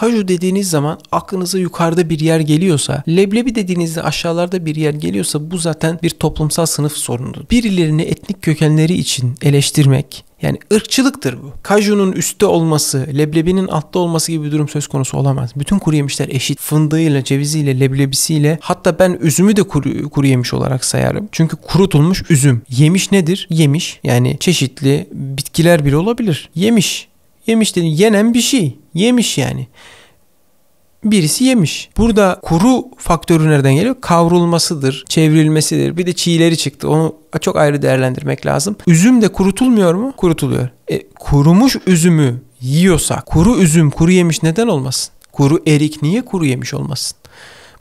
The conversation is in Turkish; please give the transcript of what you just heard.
Kaju dediğiniz zaman aklınıza yukarıda bir yer geliyorsa, leblebi dediğinizde aşağılarda bir yer geliyorsa bu zaten bir toplumsal sınıf sorunudur. Birilerini etnik kökenleri için eleştirmek, yani ırkçılıktır bu. Kajunun üstte olması, leblebinin altta olması gibi bir durum söz konusu olamaz. Bütün kuru yemişler eşit. Fındığıyla, ceviziyle, leblebisiyle hatta ben üzümü de kuru, kuru yemiş olarak sayarım. Çünkü kurutulmuş üzüm. Yemiş nedir? Yemiş yani çeşitli bitkiler bile olabilir. Yemiş Yemiş dedim. Yenen bir şey. Yemiş yani. Birisi yemiş. Burada kuru faktörü nereden geliyor? Kavrulmasıdır, çevrilmesidir. Bir de çiğleri çıktı. Onu çok ayrı değerlendirmek lazım. Üzüm de kurutulmuyor mu? Kurutuluyor. E, kurumuş üzümü yiyorsak kuru üzüm, kuru yemiş neden olmasın? Kuru erik niye kuru yemiş olmasın?